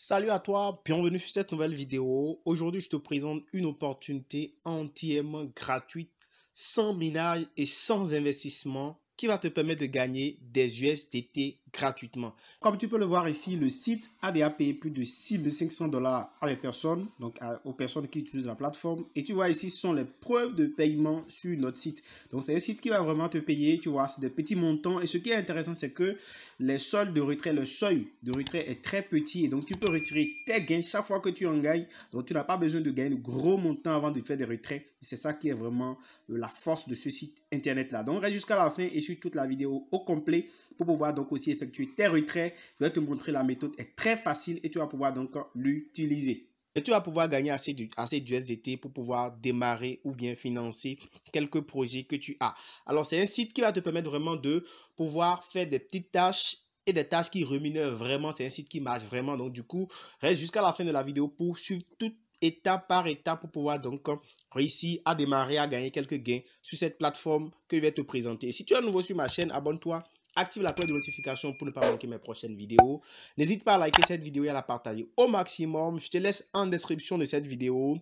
Salut à toi, bienvenue sur cette nouvelle vidéo. Aujourd'hui, je te présente une opportunité entièrement gratuite, sans minage et sans investissement qui va te permettre de gagner des USDT gratuitement. Comme tu peux le voir ici, le site a déjà payé plus de 6 500 dollars à les personnes, donc aux personnes qui utilisent la plateforme. Et tu vois ici, ce sont les preuves de paiement sur notre site. Donc c'est un site qui va vraiment te payer, tu vois, c'est des petits montants. Et ce qui est intéressant, c'est que les soldes de retrait, le seuil de retrait est très petit. Et donc tu peux retirer tes gains chaque fois que tu en gagnes. Donc tu n'as pas besoin de gagner de gros montants avant de faire des retraits. C'est ça qui est vraiment euh, la force de ce site internet là. Donc reste jusqu'à la fin et suis toute la vidéo au complet pour pouvoir donc aussi effectuer tes retraits. Je vais te montrer la méthode est très facile et tu vas pouvoir donc l'utiliser. Et tu vas pouvoir gagner assez d'USDT pour pouvoir démarrer ou bien financer quelques projets que tu as. Alors, c'est un site qui va te permettre vraiment de pouvoir faire des petites tâches et des tâches qui rémunèrent vraiment. C'est un site qui marche vraiment. Donc, du coup, reste jusqu'à la fin de la vidéo pour suivre toute étape par étape pour pouvoir donc réussir à démarrer, à gagner quelques gains sur cette plateforme que je vais te présenter. si tu es nouveau sur ma chaîne, abonne-toi active la cloche de notification pour ne pas manquer mes prochaines vidéos. N'hésite pas à liker cette vidéo et à la partager au maximum. Je te laisse en description de cette vidéo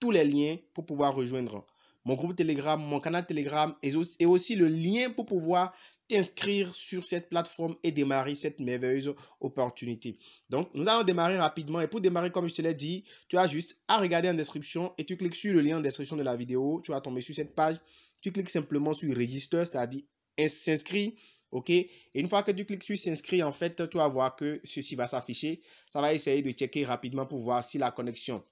tous les liens pour pouvoir rejoindre mon groupe Telegram, mon canal Telegram et aussi le lien pour pouvoir t'inscrire sur cette plateforme et démarrer cette merveilleuse opportunité. Donc, nous allons démarrer rapidement. Et pour démarrer, comme je te l'ai dit, tu as juste à regarder en description et tu cliques sur le lien en description de la vidéo. Tu vas tomber sur cette page. Tu cliques simplement sur Register, c'est-à-dire s'inscrire OK Et une fois que tu cliques sur s'inscrire, en fait, tu vas voir que ceci va s'afficher. Ça va essayer de checker rapidement pour voir si la connexion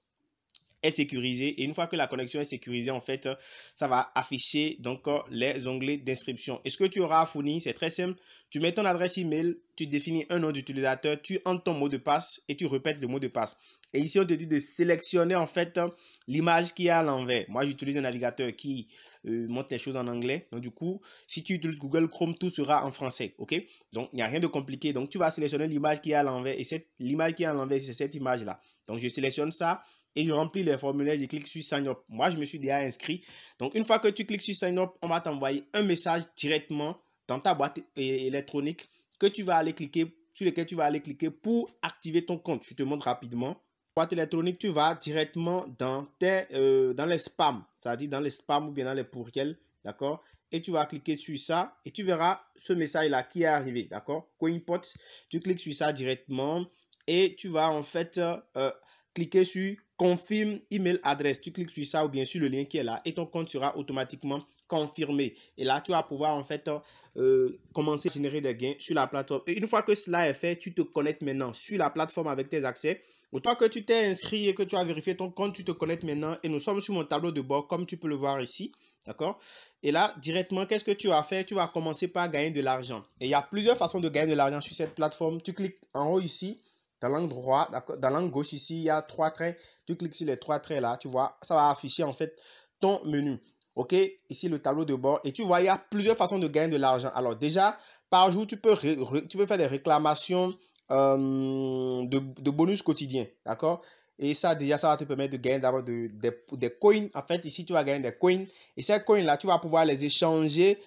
est Et une fois que la connexion est sécurisée, en fait, ça va afficher donc les onglets d'inscription. est ce que tu auras fourni c'est très simple. Tu mets ton adresse email, tu définis un nom d'utilisateur, tu entends ton mot de passe et tu répètes le mot de passe. Et ici, on te dit de sélectionner en fait l'image qui est à l'envers. Moi, j'utilise un navigateur qui euh, montre les choses en anglais. Donc, du coup, si tu utilises Google Chrome, tout sera en français. OK Donc, il n'y a rien de compliqué. Donc, tu vas sélectionner l'image qui est à l'envers. Et cette l'image qui est à l'envers, c'est cette image-là. Donc, je sélectionne ça et je remplis les formulaires, je clique sur Sign Up. Moi, je me suis déjà inscrit. Donc, une fois que tu cliques sur Sign Up, on va t'envoyer un message directement dans ta boîte électronique que tu vas aller cliquer, sur lequel tu vas aller cliquer pour activer ton compte. Je te montre rapidement. Boîte électronique, tu vas directement dans, tes, euh, dans les spams, c'est-à-dire dans les spams ou bien dans les pourriels. d'accord Et tu vas cliquer sur ça et tu verras ce message-là qui est arrivé, d'accord CoinPot, tu cliques sur ça directement et tu vas en fait euh, cliquez sur confirme email adresse. Tu cliques sur ça ou bien sur le lien qui est là et ton compte sera automatiquement confirmé. Et là, tu vas pouvoir en fait euh, commencer à générer des gains sur la plateforme. Et une fois que cela est fait, tu te connectes maintenant sur la plateforme avec tes accès. Ou toi que tu t'es inscrit et que tu as vérifié ton compte, tu te connectes maintenant et nous sommes sur mon tableau de bord comme tu peux le voir ici. D'accord Et là, directement, qu'est-ce que tu vas faire Tu vas commencer par gagner de l'argent. Et il y a plusieurs façons de gagner de l'argent sur cette plateforme. Tu cliques en haut ici dans l'angle droit, dans l'angle gauche ici, il y a trois traits. Tu cliques sur les trois traits là, tu vois, ça va afficher en fait ton menu. OK Ici, le tableau de bord. Et tu vois, il y a plusieurs façons de gagner de l'argent. Alors déjà, par jour, tu peux, tu peux faire des réclamations euh, de, bonus quotidiens. D'accord et ça, déjà, ça va te permettre de gagner d'abord de, des coins. En fait, ici, tu vas gagner des coins. Et ces coins-là, tu vas pouvoir les échanger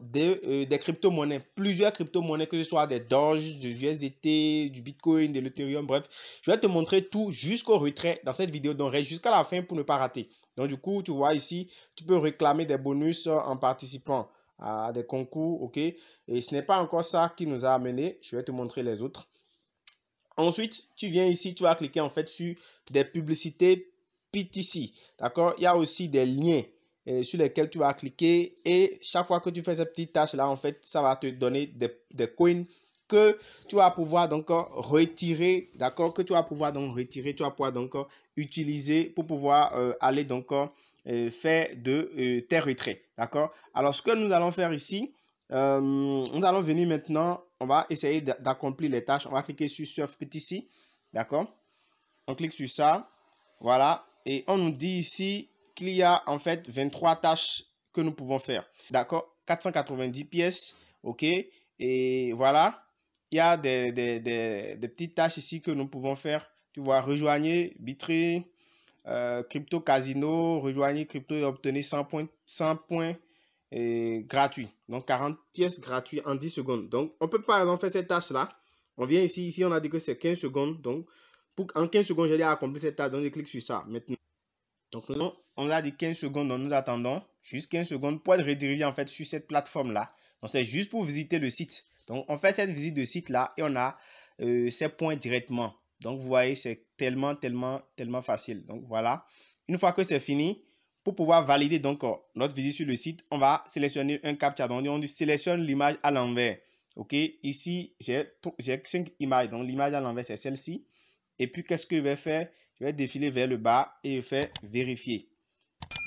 des, euh, des crypto-monnaies. Plusieurs crypto-monnaies, que ce soit des Doge, du USDT, du Bitcoin, de l'Ethereum, bref. Je vais te montrer tout jusqu'au retrait dans cette vidéo. Donc, reste jusqu'à la fin pour ne pas rater. Donc, du coup, tu vois ici, tu peux réclamer des bonus en participant à des concours, ok Et ce n'est pas encore ça qui nous a amené. Je vais te montrer les autres. Ensuite, tu viens ici, tu vas cliquer en fait sur des publicités PTC, d'accord Il y a aussi des liens sur lesquels tu vas cliquer et chaque fois que tu fais ces petites tâches là en fait ça va te donner des, des coins que tu vas pouvoir donc retirer d'accord que tu vas pouvoir donc retirer tu vas pouvoir donc utiliser pour pouvoir euh, aller donc euh, faire de euh, tes retraits d'accord alors ce que nous allons faire ici nous allons venir maintenant on va essayer d'accomplir les tâches on va cliquer sur surf petit d'accord on clique sur ça voilà et on nous dit ici il y a en fait 23 tâches que nous pouvons faire. D'accord 490 pièces, ok Et voilà, il y a des, des, petites tâches ici que nous pouvons faire. Tu vois, rejoignez Bitré, euh, Crypto Casino, rejoignez Crypto et obtenez 100 points, 100 points et gratuits. Donc 40 pièces gratuites en 10 secondes. Donc on peut par exemple faire cette tâche-là. On vient ici, ici on a dit que c'est 15 secondes. Donc pour, en 15 secondes, j'allais accomplir cette tâche. Donc je clique sur ça maintenant. Donc nous on a dit 15 secondes, donc nous attendons juste 15 secondes pour être redirigé en fait sur cette plateforme là. Donc c'est juste pour visiter le site. Donc on fait cette visite de site là et on a euh, ces points directement. Donc vous voyez, c'est tellement, tellement, tellement facile. Donc voilà. Une fois que c'est fini, pour pouvoir valider donc euh, notre visite sur le site, on va sélectionner un captcha. Donc on sélectionne l'image à l'envers. OK, ici, j'ai 5 images. Donc l'image à l'envers, c'est celle-ci. Et puis, qu'est-ce que je vais faire Je vais défiler vers le bas et je fais vérifier.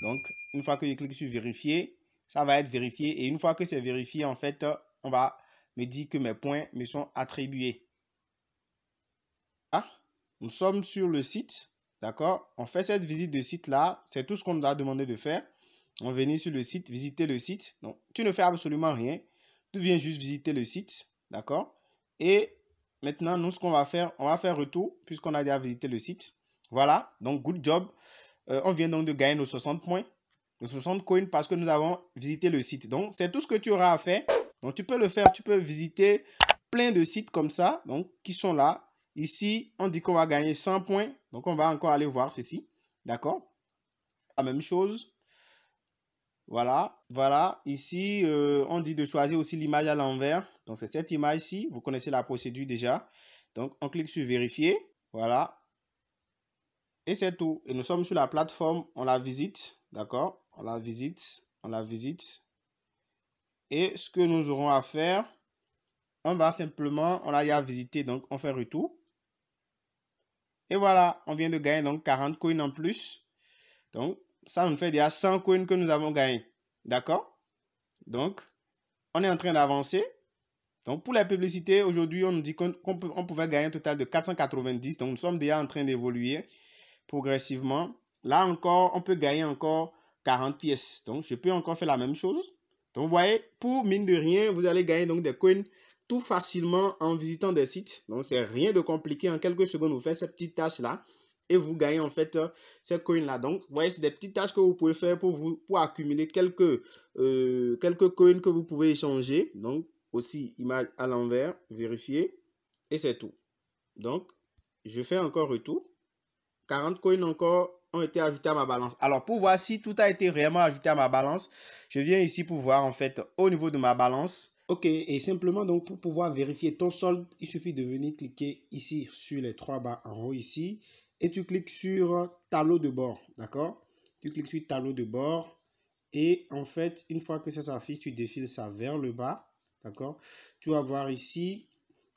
Donc, une fois que je clique sur vérifier, ça va être vérifié. Et une fois que c'est vérifié, en fait, on va me dire que mes points me sont attribués. Ah, nous sommes sur le site. D'accord On fait cette visite de site-là. C'est tout ce qu'on nous a demandé de faire. On venir sur le site, visiter le site. Donc, tu ne fais absolument rien. Tu viens juste visiter le site. D'accord Et maintenant, nous, ce qu'on va faire, on va faire retour puisqu'on a déjà visité le site. Voilà. Donc, good job. Euh, on vient donc de gagner nos 60 points, nos 60 coins parce que nous avons visité le site. Donc, c'est tout ce que tu auras à faire. Donc, tu peux le faire. Tu peux visiter plein de sites comme ça, donc qui sont là. Ici, on dit qu'on va gagner 100 points. Donc, on va encore aller voir ceci. D'accord La même chose. Voilà, voilà. Ici, euh, on dit de choisir aussi l'image à l'envers. Donc, c'est cette image-ci. Vous connaissez la procédure déjà. Donc, on clique sur vérifier. Voilà, et c'est tout. Et nous sommes sur la plateforme, on la visite, d'accord On la visite, on la visite. Et ce que nous aurons à faire, on va simplement, on a à visiter, donc on fait retour. Et voilà, on vient de gagner donc 40 coins en plus. Donc, ça nous fait déjà 100 coins que nous avons gagné. D'accord Donc, on est en train d'avancer. Donc, pour la publicité, aujourd'hui, on nous dit qu'on pouvait gagner un total de 490. Donc, nous sommes déjà en train d'évoluer progressivement. Là encore, on peut gagner encore 40 pièces. Donc, je peux encore faire la même chose. Donc, vous voyez, pour mine de rien, vous allez gagner donc des coins tout facilement en visitant des sites. Donc, c'est rien de compliqué. En quelques secondes, vous faites cette petite tâche-là et vous gagnez en fait euh, ces coins-là. Donc, vous voyez, c'est des petites tâches que vous pouvez faire pour, vous, pour accumuler quelques, euh, quelques coins que vous pouvez échanger. Donc, aussi, image à l'envers, vérifier et c'est tout. Donc, je fais encore retour. 40 coins encore ont été ajoutés à ma balance. Alors, pour voir si tout a été réellement ajouté à ma balance, je viens ici pour voir en fait au niveau de ma balance. Ok, et simplement donc pour pouvoir vérifier ton solde, il suffit de venir cliquer ici sur les trois bas en haut ici et tu cliques sur tableau de bord, d'accord Tu cliques sur tableau de bord et en fait, une fois que ça s'affiche, tu défiles ça vers le bas, d'accord Tu vas voir ici,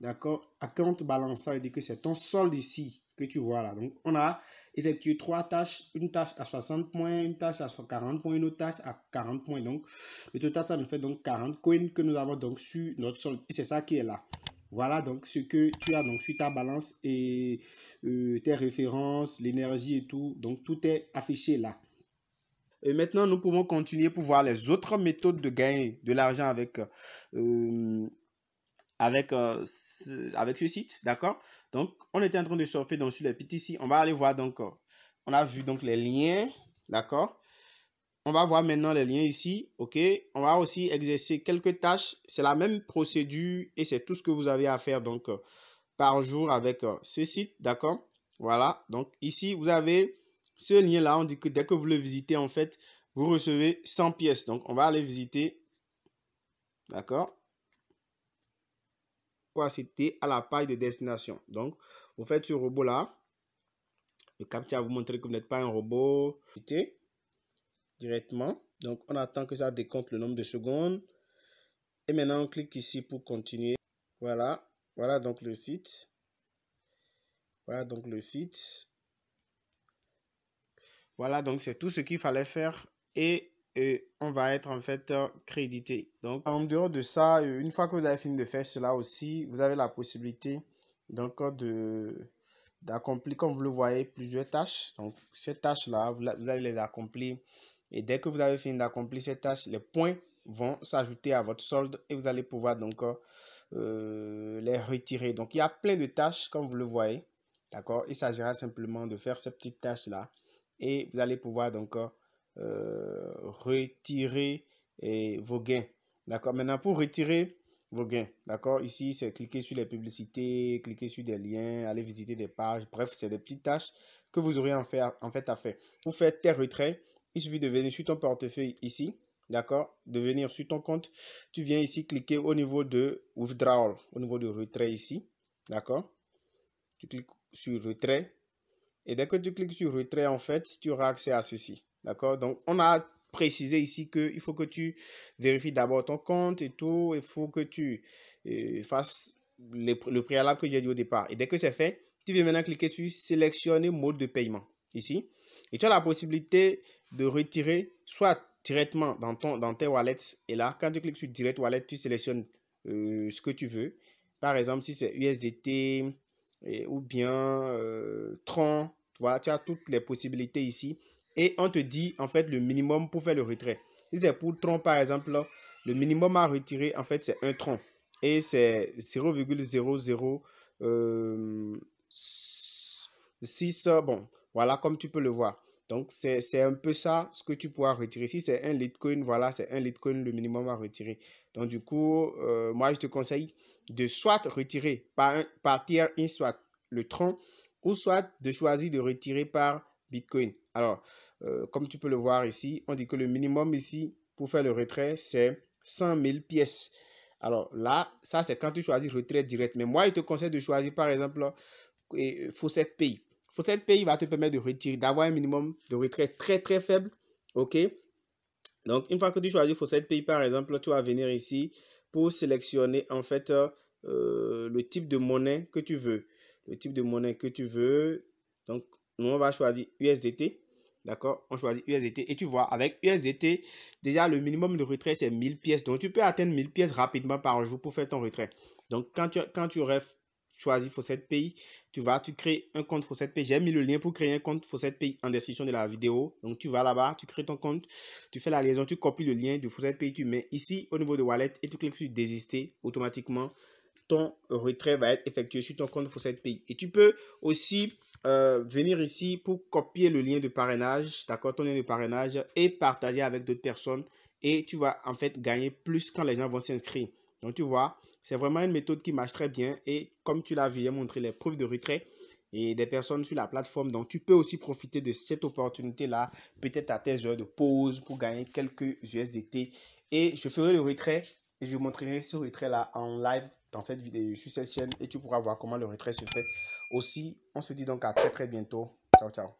d'accord, Compte balance, ça veut dire que c'est ton solde ici, tu vois là. Donc, on a effectué trois tâches, une tâche à 60 points, une tâche à 40 points, une autre tâche à 40 points. Donc, le total, ça nous fait donc 40 coins que nous avons donc sur notre solde. Et c'est ça qui est là. Voilà donc ce que tu as donc sur ta balance et euh, tes références, l'énergie et tout. Donc, tout est affiché là. Et maintenant, nous pouvons continuer pour voir les autres méthodes de gagner de l'argent avec euh, avec, euh, avec ce site, d'accord Donc, on était en train de surfer donc, sur les ici, On va aller voir, donc, euh, on a vu donc les liens, d'accord On va voir maintenant les liens ici, ok On va aussi exercer quelques tâches. C'est la même procédure et c'est tout ce que vous avez à faire, donc, euh, par jour avec ce site, d'accord Voilà, donc ici, vous avez ce lien-là. On dit que dès que vous le visitez, en fait, vous recevez 100 pièces. Donc, on va aller visiter, d'accord c'était à la page de destination. Donc, vous faites ce robot là. Le captcha vous montrer que vous n'êtes pas un robot. Directement. Donc, on attend que ça décompte le nombre de secondes. Et maintenant, on clique ici pour continuer. Voilà. Voilà donc le site. Voilà donc le site. Voilà donc c'est tout ce qu'il fallait faire. Et et on va être en fait crédité. Donc en dehors de ça, euh, une fois que vous avez fini de faire cela aussi, vous avez la possibilité donc euh, de d'accomplir comme vous le voyez plusieurs tâches. Donc ces tâches là, vous, allez les accomplir et dès que vous avez fini d'accomplir ces tâches, les points vont s'ajouter à votre solde et vous allez pouvoir donc euh, les retirer. Donc il y a plein de tâches comme vous le voyez. D'accord Il s'agira simplement de faire ces petites tâches là et vous allez pouvoir donc euh, retirer vos gains. D'accord Maintenant, pour retirer vos gains, d'accord Ici, c'est cliquer sur les publicités, cliquer sur des liens, aller visiter des pages. Bref, c'est des petites tâches que vous aurez en fait, en fait à faire. Pour faire tes retraits, il suffit de venir sur ton portefeuille ici, d'accord De venir sur ton compte. Tu viens ici cliquer au niveau de withdrawal, au niveau du retrait ici, d'accord Tu cliques sur retrait. Et dès que tu cliques sur retrait, en fait, tu auras accès à ceci. D'accord Donc, on a précisé ici qu'il faut que tu vérifies d'abord ton compte et tout. Il faut que tu euh, fasses le préalable que j'ai dit au départ. Et dès que c'est fait, tu viens maintenant cliquer sur sélectionner mode de paiement ici. Et tu as la possibilité de retirer soit directement dans, ton, dans tes wallets. Et là, quand tu cliques sur Direct Wallet, tu sélectionnes euh, ce que tu veux. Par exemple, si c'est USDT euh, ou bien TRON, Tron, tu as toutes les possibilités ici et on te dit en fait le minimum pour faire le retrait. Si c'est pour tronc par exemple, le minimum à retirer en fait c'est un tronc et c'est 0,006 euh, Bon, voilà comme tu peux le voir. Donc c'est un peu ça ce que tu pourras retirer. Si c'est un Litecoin, voilà, c'est un Litecoin le minimum à retirer. Donc du coup, euh, moi je te conseille de soit retirer par, partir par in, soit le tronc, ou soit de choisir de retirer par Bitcoin. Alors, euh, comme tu peux le voir ici, on dit que le minimum ici pour faire le retrait, c'est 100 000 pièces. Alors là, ça c'est quand tu choisis retrait direct. Mais moi, je te conseille de choisir par exemple euh, Fosset Pays. Fosset Pays va te permettre de retirer, d'avoir un minimum de retrait très très faible. OK Donc, une fois que tu choisis Fosset Pays par exemple, tu vas venir ici pour sélectionner en fait euh, le type de monnaie que tu veux. Le type de monnaie que tu veux. Donc, on va choisir USDT. D'accord On choisit USDT. Et tu vois, avec USDT, déjà, le minimum de retrait, c'est 1000 pièces. Donc, tu peux atteindre 1000 pièces rapidement par jour pour faire ton retrait. Donc, quand tu, quand tu rêves choisis Fawcett Pays, tu vas, tu crées un compte cette Pays. J'ai mis le lien pour créer un compte cette Pays en description de la vidéo. Donc tu vas là-bas, tu crées ton compte, tu fais la liaison, tu copies le lien du Fawcett Pays, tu mets ici au niveau de Wallet et tu cliques sur désister automatiquement. Ton retrait va être effectué sur ton compte cette Pays. Et tu peux aussi euh, venir ici pour copier le lien de parrainage, d'accord, ton lien de parrainage et partager avec d'autres personnes et tu vas en fait gagner plus quand les gens vont s'inscrire. Donc tu vois, c'est vraiment une méthode qui marche très bien et comme tu l'as vu, j'ai montré les preuves de retrait et des personnes sur la plateforme. Donc, tu peux aussi profiter de cette opportunité-là, peut-être à tes heures de pause pour gagner quelques USDT. Et je ferai le retrait et je vous montrerai ce retrait-là en live dans cette vidéo, sur cette chaîne et tu pourras voir comment le retrait se fait aussi, on se dit donc à très très bientôt. Ciao, ciao.